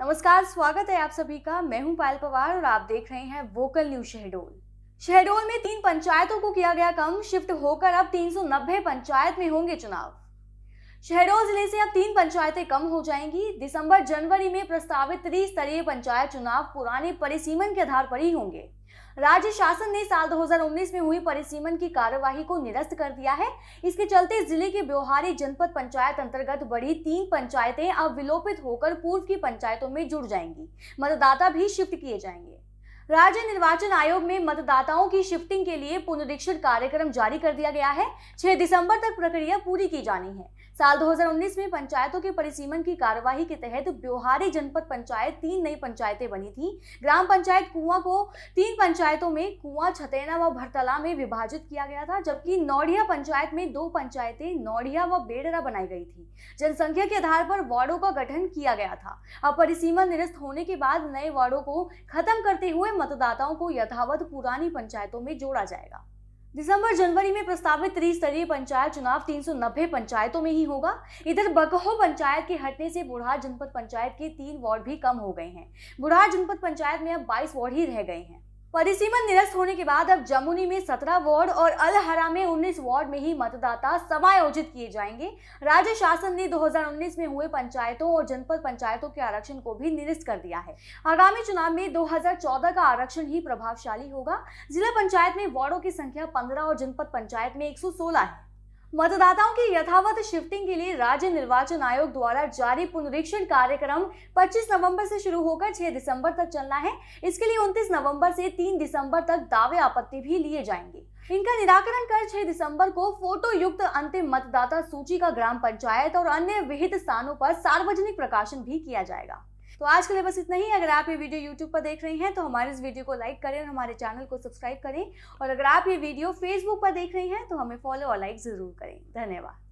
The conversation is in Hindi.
नमस्कार स्वागत है आप सभी का मैं हूं पायल पवार और आप देख रहे हैं वोकल न्यूज शहडोल शहडोल में तीन पंचायतों को किया गया कम शिफ्ट होकर अब 390 पंचायत में होंगे चुनाव शहडोल जिले से अब तीन पंचायतें कम हो जाएंगी दिसंबर जनवरी में प्रस्तावित त्रिस्तरीय पंचायत चुनाव पुराने परिसीमन के आधार पर ही होंगे राज्य शासन ने साल 2019 में हुई परिसीमन की कार्यवाही को निरस्त कर दिया है इसके चलते जिले के ब्योहारी जनपद पंचायत अंतर्गत बढ़ी तीन पंचायतें अब विलोपित होकर पूर्व की पंचायतों में जुड़ जाएंगी मतदाता भी शिफ्ट किए जाएंगे राज्य निर्वाचन आयोग में मतदाताओं की शिफ्टिंग के लिए पुनरीक्षण कार्यक्रम जारी कर दिया गया है 6 दिसंबर तक प्रक्रिया पूरी की जानी है साल 2019 में पंचायतों के परिसीमन की कार्यवाही के तहत ब्योहारी जनपद पंचायत तीन नई पंचायतें बनी थी ग्राम पंचायत कुआं को तीन पंचायतों में कुआं छतेना व भरतला में विभाजित किया गया था जबकि नौडिया पंचायत में दो पंचायतें नौडिया व बेडरा बनाई गई थी जनसंख्या के आधार पर वार्डो का गठन किया गया था अब परिसीमन निरस्त होने के बाद नए वार्डो को खत्म करते हुए मतदाताओं को यथावत पुरानी पंचायतों में जोड़ा जाएगा दिसंबर जनवरी में प्रस्तावित त्रिस्तरीय पंचायत चुनाव 390 पंचायतों में ही होगा इधर बकहो पंचायत के हटने से बुढ़ा जनपद पंचायत के तीन वार्ड भी कम हो गए हैं बुढ़ा जनपद पंचायत में अब 22 वार्ड ही रह गए हैं परिसीमन निरस्त होने के बाद अब जमुनी में 17 वार्ड और अलहरा में 19 वार्ड में ही मतदाता समायोजित किए जाएंगे राज्य शासन ने 2019 में हुए पंचायतों और जनपद पंचायतों के आरक्षण को भी निरस्त कर दिया है आगामी चुनाव में 2014 का आरक्षण ही प्रभावशाली होगा जिला पंचायत में वार्डों की संख्या पंद्रह और जनपद पंचायत में एक है मतदाताओं की यथावत शिफ्टिंग के लिए राज्य निर्वाचन आयोग द्वारा जारी पुनरीक्षण कार्यक्रम 25 नवंबर से शुरू होकर 6 दिसंबर तक चलना है इसके लिए 29 नवंबर से 3 दिसंबर तक दावे आपत्ति भी लिए जाएंगे इनका निराकरण कर 6 दिसंबर को फोटो युक्त अंतिम मतदाता सूची का ग्राम पंचायत और अन्य विहित स्थानों पर सार्वजनिक प्रकाशन भी किया जाएगा तो आज के लिए बस इतना ही अगर आप ये वीडियो यूट्यूब पर देख रहे हैं तो हमारे इस वीडियो को लाइक करें और हमारे चैनल को सब्सक्राइब करें और अगर आप ये वीडियो फेसबुक पर देख रहे हैं तो हमें फॉलो और लाइक ज़रूर करें धन्यवाद